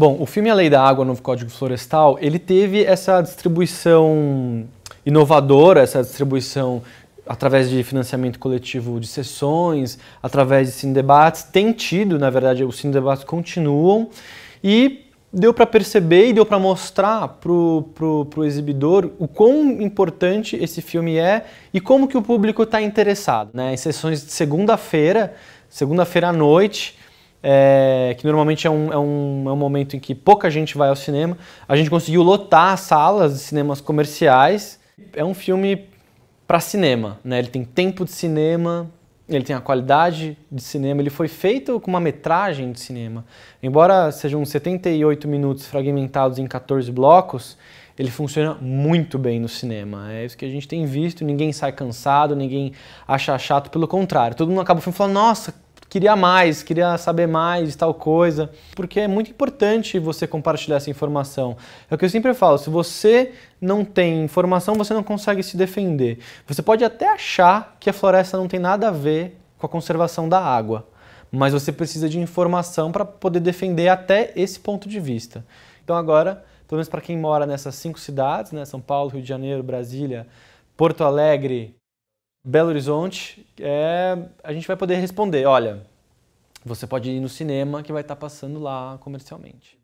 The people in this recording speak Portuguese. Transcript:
Bom, o filme A Lei da Água, Novo Código Florestal, ele teve essa distribuição inovadora, essa distribuição através de financiamento coletivo de sessões, através de cinedebates, tem tido, na verdade, os cinedebates continuam e deu para perceber e deu para mostrar pro, pro, pro exibidor o quão importante esse filme é e como que o público está interessado. Né? Em sessões de segunda-feira, segunda-feira à noite, é, que normalmente é um, é, um, é um momento em que pouca gente vai ao cinema. A gente conseguiu lotar salas de cinemas comerciais. É um filme para cinema, né? Ele tem tempo de cinema, ele tem a qualidade de cinema, ele foi feito com uma metragem de cinema. Embora sejam 78 minutos fragmentados em 14 blocos, ele funciona muito bem no cinema. É isso que a gente tem visto, ninguém sai cansado, ninguém acha chato, pelo contrário. Todo mundo acaba o filme falando, nossa, queria mais, queria saber mais de tal coisa, porque é muito importante você compartilhar essa informação. É o que eu sempre falo, se você não tem informação, você não consegue se defender. Você pode até achar que a floresta não tem nada a ver com a conservação da água, mas você precisa de informação para poder defender até esse ponto de vista. Então agora, pelo menos para quem mora nessas cinco cidades, né, São Paulo, Rio de Janeiro, Brasília, Porto Alegre, Belo Horizonte, é, a gente vai poder responder, olha, você pode ir no cinema que vai estar passando lá comercialmente.